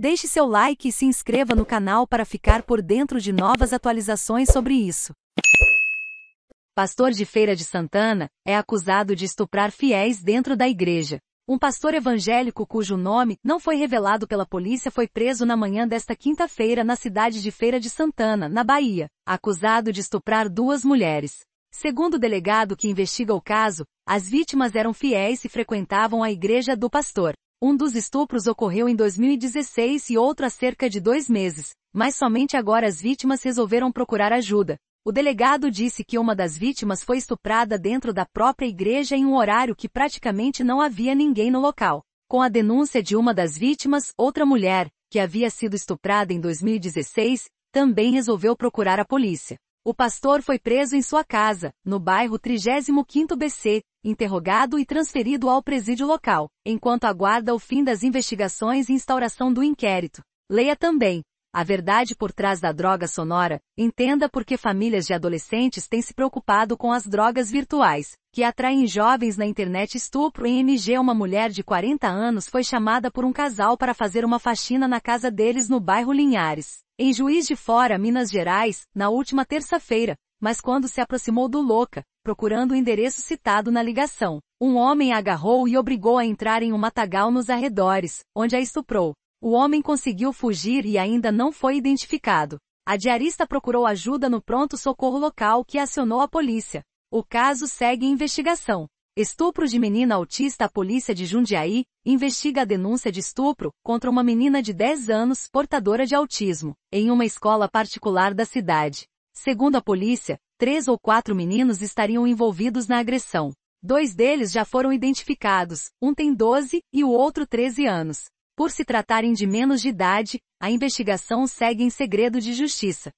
Deixe seu like e se inscreva no canal para ficar por dentro de novas atualizações sobre isso. Pastor de Feira de Santana é acusado de estuprar fiéis dentro da igreja. Um pastor evangélico cujo nome não foi revelado pela polícia foi preso na manhã desta quinta-feira na cidade de Feira de Santana, na Bahia, acusado de estuprar duas mulheres. Segundo o delegado que investiga o caso, as vítimas eram fiéis e frequentavam a igreja do pastor. Um dos estupros ocorreu em 2016 e outro há cerca de dois meses, mas somente agora as vítimas resolveram procurar ajuda. O delegado disse que uma das vítimas foi estuprada dentro da própria igreja em um horário que praticamente não havia ninguém no local. Com a denúncia de uma das vítimas, outra mulher, que havia sido estuprada em 2016, também resolveu procurar a polícia. O pastor foi preso em sua casa, no bairro 35º BC, interrogado e transferido ao presídio local, enquanto aguarda o fim das investigações e instauração do inquérito. Leia também. A verdade por trás da droga sonora, entenda por que famílias de adolescentes têm se preocupado com as drogas virtuais, que atraem jovens na internet estupro em MG uma mulher de 40 anos foi chamada por um casal para fazer uma faxina na casa deles no bairro Linhares em Juiz de Fora, Minas Gerais, na última terça-feira, mas quando se aproximou do Louca, procurando o endereço citado na ligação, um homem a agarrou e obrigou a entrar em um matagal nos arredores, onde a estuprou. O homem conseguiu fugir e ainda não foi identificado. A diarista procurou ajuda no pronto-socorro local que acionou a polícia. O caso segue em investigação. Estupro de menina autista A polícia de Jundiaí investiga a denúncia de estupro contra uma menina de 10 anos portadora de autismo, em uma escola particular da cidade. Segundo a polícia, três ou quatro meninos estariam envolvidos na agressão. Dois deles já foram identificados, um tem 12 e o outro 13 anos. Por se tratarem de menos de idade, a investigação segue em segredo de justiça.